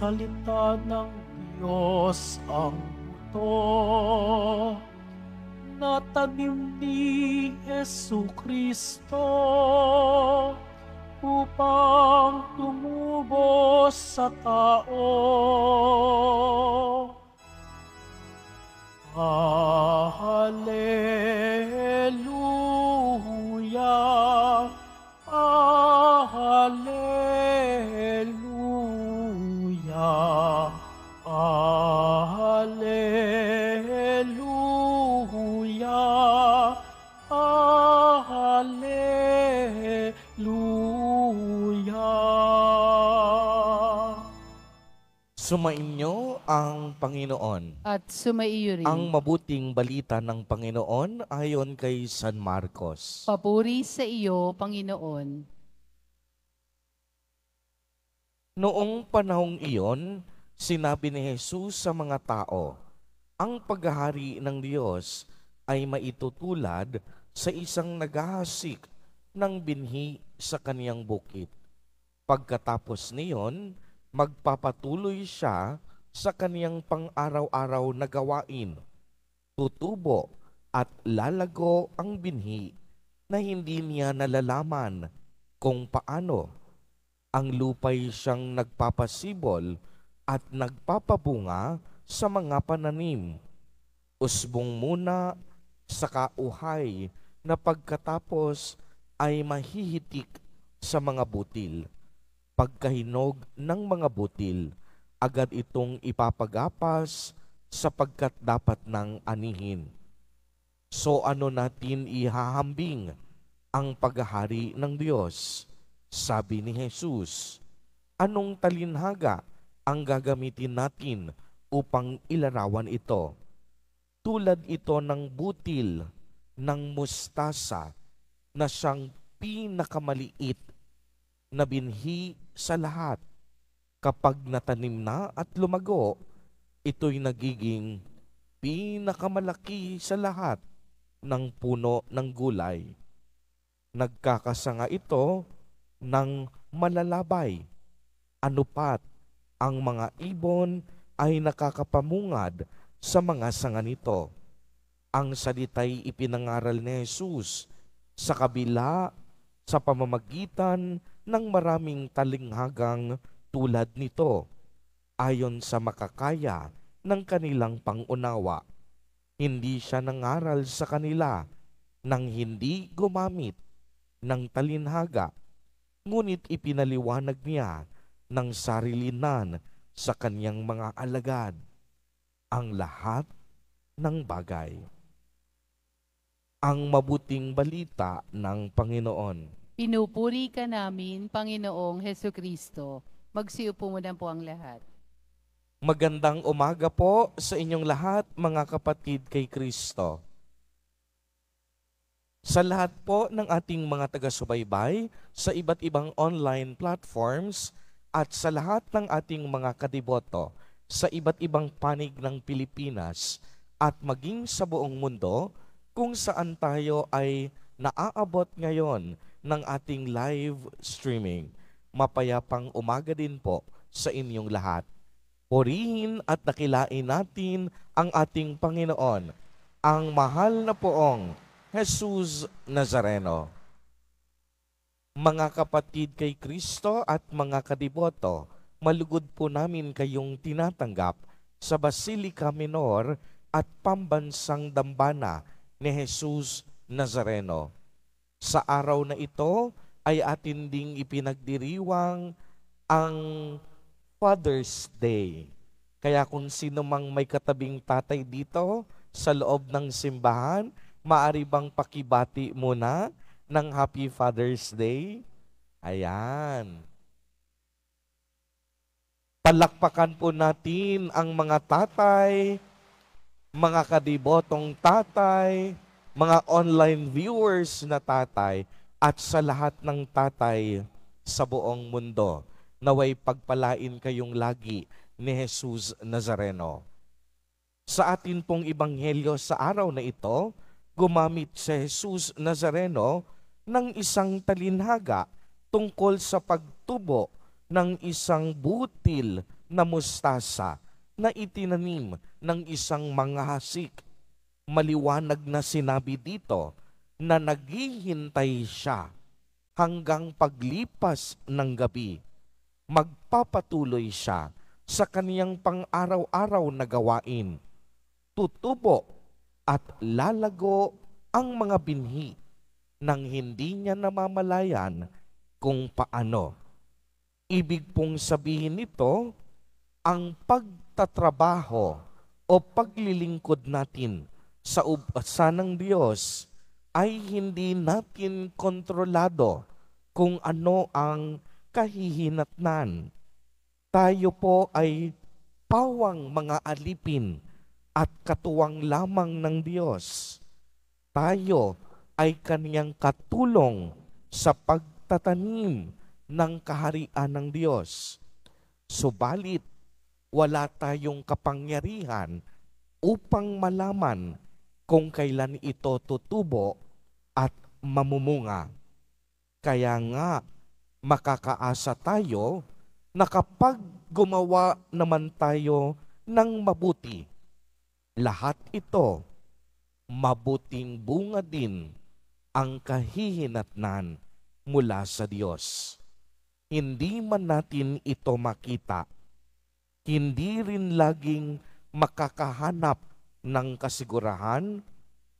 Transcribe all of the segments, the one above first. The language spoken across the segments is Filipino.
salita ng Diyos ang buto na tanim ni Yesu Kristo upang tumubos sa tao. Hallelujah. Sumainyo ang Panginoon. At sumaiyo rin. Ang mabuting balita ng Panginoon ayon kay San Marcos. Papuri sa iyo, Panginoon. Noong panahong iyon, sinabi ni Jesus sa mga tao, ang paghahari ng Diyos ay maitutulad sa isang naghahasik ng binhi sa kaniyang bukid. Pagkatapos niyon, magpapatuloy siya sa kaniyang pang-araw-araw na gawain. Tutubo at lalago ang binhi na hindi niya nalalaman kung paano. Ang lupay siyang nagpapasibol at nagpapabunga sa mga pananim. Usbong muna sa kauhay na pagkatapos ay mahihitik sa mga butil pagkahinog ng mga butil, agad itong ipapagapas sapagkat dapat nang anihin. So ano natin ihahambing ang paghahari ng Diyos? Sabi ni Jesus, anong talinhaga ang gagamitin natin upang ilarawan ito? Tulad ito ng butil ng mustasa na siyang pinakamaliit na binhi sa lahat. Kapag natanim na at lumago, ito'y nagiging pinakamalaki sa lahat ng puno ng gulay. Nagkakasanga ito ng malalabay. Ano pat ang mga ibon ay nakakapamungad sa mga sanga nito. Ang salita'y ipinangaral ni Jesus sa kabila sa pamamagitan ng maraming talinghagang tulad nito ayon sa makakaya ng kanilang pangunawa. Hindi siya nangaral sa kanila nang hindi gumamit ng talinhaga, ngunit ipinaliwanag niya ng sarilinan sa kaniyang mga alagad ang lahat ng bagay. Ang mabuting balita ng Panginoon. Pinupuri ka namin, Panginoong Heso Kristo. Magsiupo muna po ang lahat. Magandang umaga po sa inyong lahat, mga kapatid kay Kristo. Sa lahat po ng ating mga taga-subaybay sa iba't ibang online platforms at sa lahat ng ating mga kadiboto sa iba't ibang panig ng Pilipinas at maging sa buong mundo kung saan tayo ay naaabot ngayon ng ating live streaming. Mapayapang umaga din po sa inyong lahat. Purihin at nakilain natin ang ating Panginoon, ang mahal na poong Jesus Nazareno. Mga kapatid kay Kristo at mga kadiboto, malugod po namin kayong tinatanggap sa Basilica Minor at Pambansang Dambana ni Jesus Nazareno. Sa araw na ito ay atin ding ipinagdiriwang ang Father's Day. Kaya kung sino mang may katabing tatay dito sa loob ng simbahan, maari bang pakibati muna ng Happy Father's Day? Ayan. Palakpakan po natin ang mga tatay, mga kadibotong tatay, mga online viewers na tatay at sa lahat ng tatay sa buong mundo. Naway pagpalain kayong lagi ni Jesus Nazareno. Sa atin pong ibanghelyo sa araw na ito, gumamit si Jesus Nazareno ng isang talinhaga tungkol sa pagtubo ng isang butil na mustasa na itinanim ng isang manghasik maliwanag na sinabi dito na naghihintay siya hanggang paglipas ng gabi. Magpapatuloy siya sa kaniyang pang-araw-araw na gawain. Tutubo at lalago ang mga binhi nang hindi niya namamalayan kung paano. Ibig pong sabihin nito, ang pagtatrabaho o paglilingkod natin sa ubasa ng Diyos ay hindi natin kontrolado kung ano ang kahihinatnan. Tayo po ay pawang mga alipin at katuwang lamang ng Diyos. Tayo ay kaniyang katulong sa pagtatanim ng kaharian ng Diyos. Subalit, wala tayong kapangyarihan upang malaman kung kailan ito tutubo at mamumunga. Kaya nga, makakaasa tayo na kapag gumawa naman tayo ng mabuti, lahat ito, mabuting bunga din ang kahihinatnan mula sa Diyos. Hindi man natin ito makita, hindi rin laging makakahanap ng kasigurahan,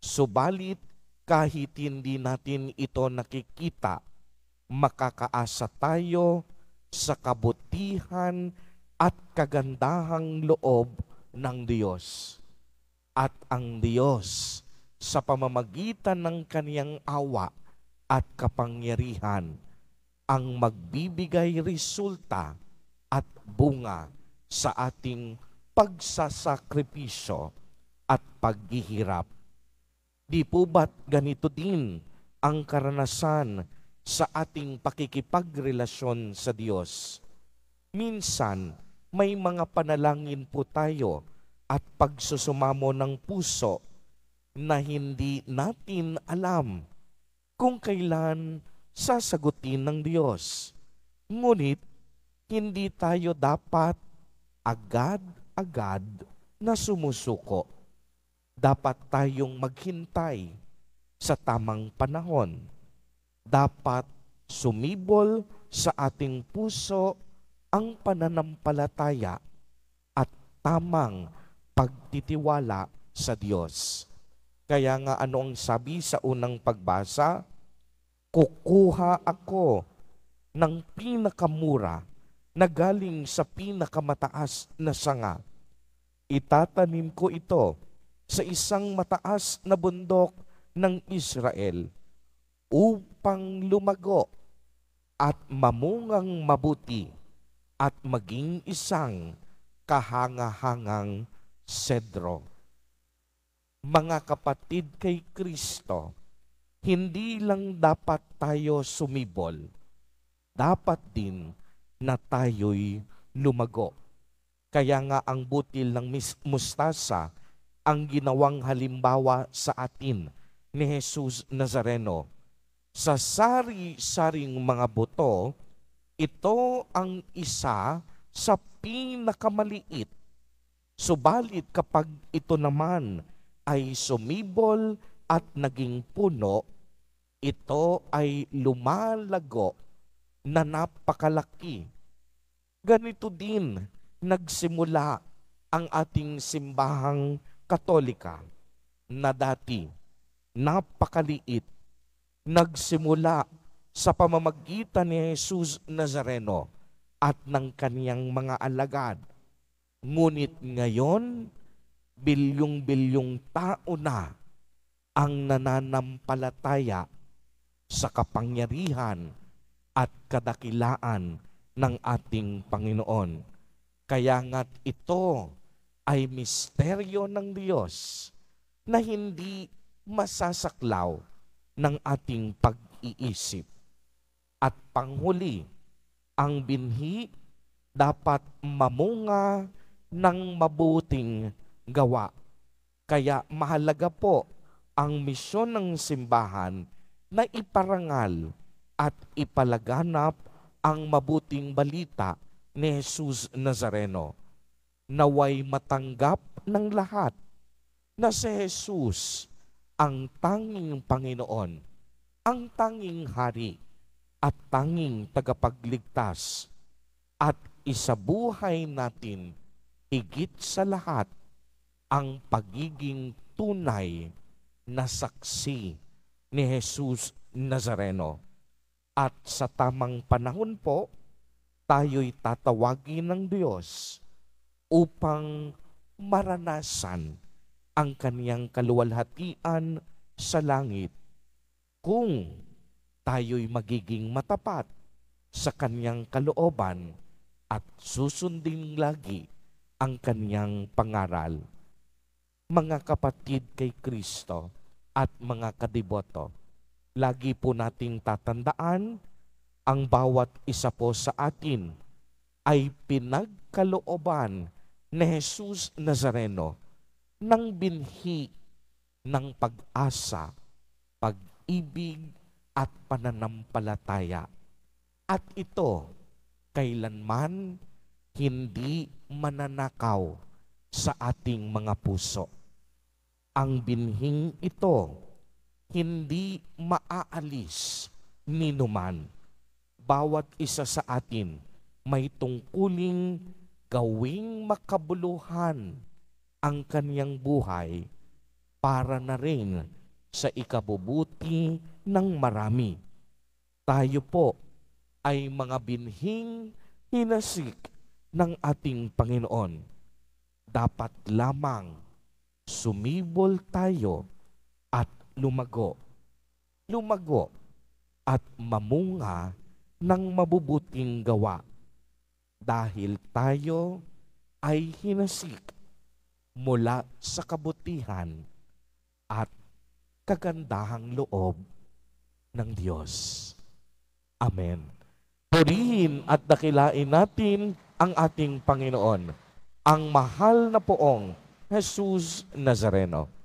subalit kahit hindi natin ito nakikita, makakaasa tayo sa kabutihan at kagandahang loob ng Diyos. At ang Diyos sa pamamagitan ng kaniyang awa at kapangyarihan ang magbibigay resulta at bunga sa ating pagsasakripisyo at paghihirap. Di po ba't ganito din ang karanasan sa ating pakikipagrelasyon sa Diyos? Minsan, may mga panalangin po tayo at pagsusumamo ng puso na hindi natin alam kung kailan sasagutin ng Diyos. Ngunit, hindi tayo dapat agad-agad na sumusuko dapat tayong maghintay sa tamang panahon. Dapat sumibol sa ating puso ang pananampalataya at tamang pagtitiwala sa Diyos. Kaya nga ano ang sabi sa unang pagbasa? Kukuha ako ng pinakamura na galing sa pinakamataas na sanga. Itatanim ko ito sa isang mataas na bundok ng Israel upang lumago at mamungang mabuti at maging isang kahangahangang sedro. Mga kapatid kay Kristo, hindi lang dapat tayo sumibol, dapat din na tayo'y lumago. Kaya nga ang butil ng mustasa ang ginawang halimbawa sa atin ni Jesus Nazareno. Sa sari-saring mga buto, ito ang isa sa pinakamaliit. Subalit kapag ito naman ay sumibol at naging puno, ito ay lumalago na napakalaki. Ganito din nagsimula ang ating simbahang Katolika na dati napakaliit nagsimula sa pamamagitan ni Jesus Nazareno at ng kaniyang mga alagad. Ngunit ngayon, bilyong-bilyong tao na ang nananampalataya sa kapangyarihan at kadakilaan ng ating Panginoon. Kaya nga't ito ay misteryo ng Diyos na hindi masasaklaw ng ating pag-iisip. At panghuli, ang binhi dapat mamunga ng mabuting gawa. Kaya mahalaga po ang misyon ng simbahan na iparangal at ipalaganap ang mabuting balita ni Jesus Nazareno naway matanggap ng lahat na si Jesus ang tanging Panginoon, ang tanging Hari, at tanging tagapagligtas at isabuhay natin higit sa lahat ang pagiging tunay na saksi ni Jesus Nazareno. At sa tamang panahon po, tayo'y tatawagin ng Diyos upang maranasan ang kaniyang kaluwalhatian sa langit kung tayo'y magiging matapat sa kaniyang kalooban at susundin lagi ang kaniyang pangaral. Mga kapatid kay Kristo at mga kadiboto, lagi po nating tatandaan ang bawat isa po sa atin ay pinagkalooban ni Jesus Nazareno ng binhi ng pag-asa, pag-ibig at pananampalataya. At ito kailanman hindi mananakaw sa ating mga puso. Ang binhing ito hindi maaalis ni numan. Bawat isa sa atin may tungkuling gawing makabuluhan ang kaniyang buhay para na rin sa ikabubuti ng marami. Tayo po ay mga binhing hinasik ng ating Panginoon. Dapat lamang sumibol tayo at lumago. Lumago at mamunga ng mabubuting gawa dahil tayo ay hinasik mula sa kabutihan at kagandahang loob ng Diyos. Amen. Purihin at dakilain natin ang ating Panginoon, ang mahal na poong Jesus Nazareno.